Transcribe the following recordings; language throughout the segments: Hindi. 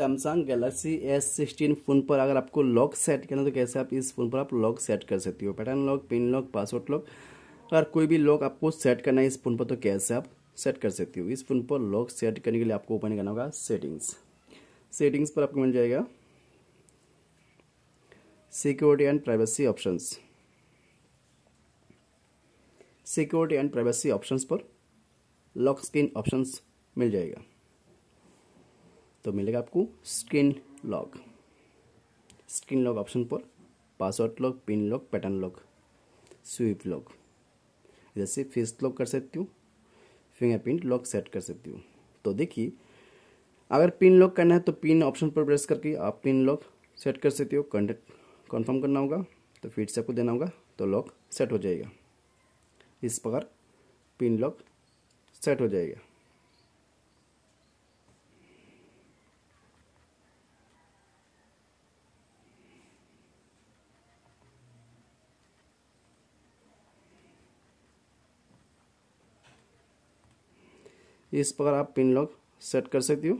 Samsung Galaxy S sixteen phone पर अगर आपको लॉक सेट करना तो कैसे आप इस फ़ोन पर आप लॉक सेट कर सकती हो pattern lock pin lock password lock अगर कोई भी लॉक आपको सेट करना है इस फ़ोन पर तो कैसे आप सेट कर सकती हो इस फ़ोन पर लॉक सेट करने के लिए आपको ओपन करना होगा सेटिंग्स सेटिंग्स पर आपको मिल जाएगा security and privacy option security and privacy option पर लॉक स्क्रीन ऑप्शन मिल जाएगा तो मिलेगा आपको screen lock screen lock option पर password lock pin lock pattern lock swipe lock जैसे फेस लॉक कर सकती हूँ फिंगरप्रिंट लॉक सेट कर सकती हूँ तो देखिए अगर पिन लॉक करना है तो पिन ऑप्शन पर प्रेस करके आप पिन लॉक सेट कर सकते हो कॉन्टेक्ट कन्फर्म करना होगा तो फिर से आपको देना होगा तो लॉक सेट हो जाएगा इस प्रकार पिन लॉक सेट हो जाएगा इस प्रकार आप पिन लॉक सेट कर सकते हो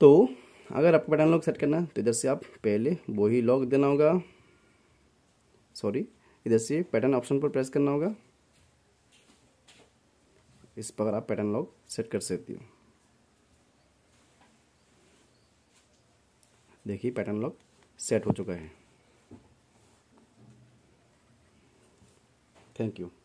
तो अगर आपको पैटर्न लॉक सेट करना है तो इधर से आप पहले वो ही लॉक देना होगा सॉरी इधर से पैटर्न ऑप्शन पर प्रेस करना होगा इस प्रकार आप पैटर्न लॉक सेट कर सकती हो देखिए पैटर्न लॉक सेट हो चुका है थैंक यू